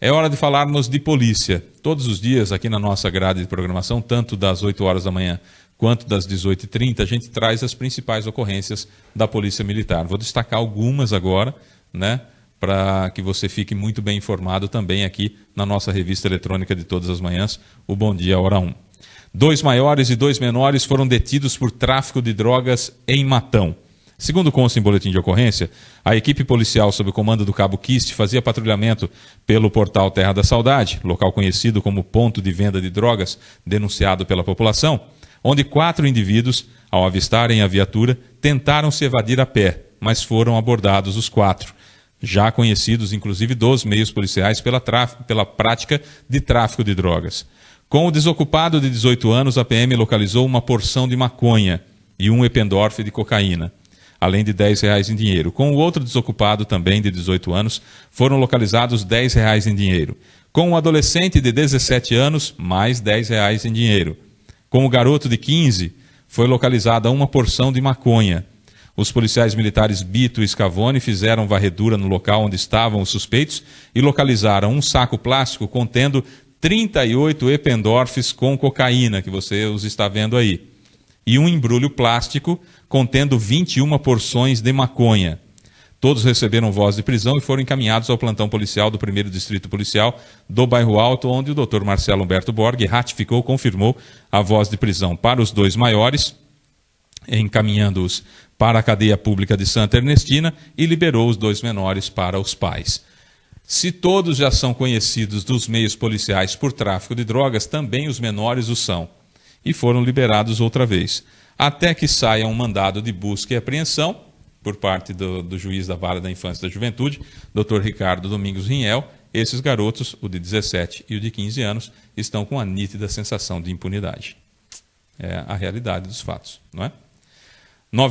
É hora de falarmos de polícia. Todos os dias, aqui na nossa grade de programação, tanto das 8 horas da manhã quanto das 18h30, a gente traz as principais ocorrências da Polícia Militar. Vou destacar algumas agora, né? Para que você fique muito bem informado também aqui na nossa revista eletrônica de todas as manhãs, o Bom Dia Hora 1. Dois maiores e dois menores foram detidos por tráfico de drogas em Matão. Segundo consta em boletim de ocorrência, a equipe policial sob o comando do cabo Kist fazia patrulhamento pelo portal Terra da Saudade, local conhecido como ponto de venda de drogas denunciado pela população, onde quatro indivíduos, ao avistarem a viatura, tentaram se evadir a pé, mas foram abordados os quatro, já conhecidos inclusive dos meios policiais pela, pela prática de tráfico de drogas. Com o desocupado de 18 anos, a PM localizou uma porção de maconha e um ependorfe de cocaína além de 10 reais em dinheiro. Com o outro desocupado, também de 18 anos, foram localizados 10 reais em dinheiro. Com um adolescente de 17 anos, mais 10 reais em dinheiro. Com o garoto de 15, foi localizada uma porção de maconha. Os policiais militares Bito e Scavone fizeram varredura no local onde estavam os suspeitos e localizaram um saco plástico contendo 38 Ependorfs com cocaína, que você os está vendo aí e um embrulho plástico contendo 21 porções de maconha. Todos receberam voz de prisão e foram encaminhados ao plantão policial do 1 Distrito Policial do Bairro Alto, onde o Dr. Marcelo Humberto Borg ratificou, confirmou a voz de prisão para os dois maiores, encaminhando-os para a cadeia pública de Santa Ernestina e liberou os dois menores para os pais. Se todos já são conhecidos dos meios policiais por tráfico de drogas, também os menores o são e foram liberados outra vez. Até que saia um mandado de busca e apreensão por parte do, do juiz da Vara da Infância e da Juventude, Dr. Ricardo Domingos Rinhel, esses garotos, o de 17 e o de 15 anos, estão com a nítida sensação de impunidade. É a realidade dos fatos, não é?